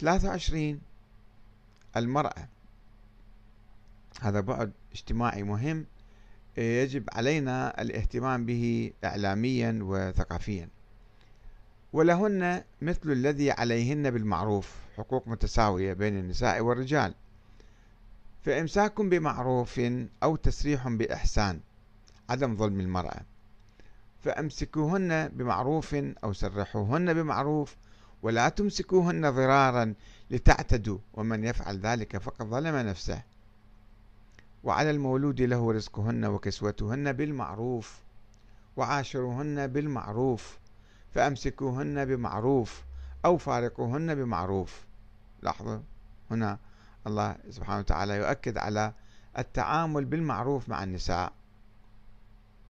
ثلاثة وعشرين المرأة هذا بعد اجتماعي مهم آه، يجب علينا الاهتمام به إعلاميا وثقافيا ولهن مثل الذي عليهن بالمعروف حقوق متساوية بين النساء والرجال فإمساك بمعروف أو تسريح بإحسان عدم ظلم المرأة فأمسكوهن بمعروف أو سرحوهن بمعروف ولا تمسكوهن ضرارا لتعتدوا ومن يفعل ذلك فقد ظلم نفسه وعلى المولود له رزقهن وكسوتهن بالمعروف وعاشروهن بالمعروف فأمسكوهن بمعروف أو فارقوهن بمعروف لاحظوا هنا الله سبحانه وتعالى يؤكد على التعامل بالمعروف مع النساء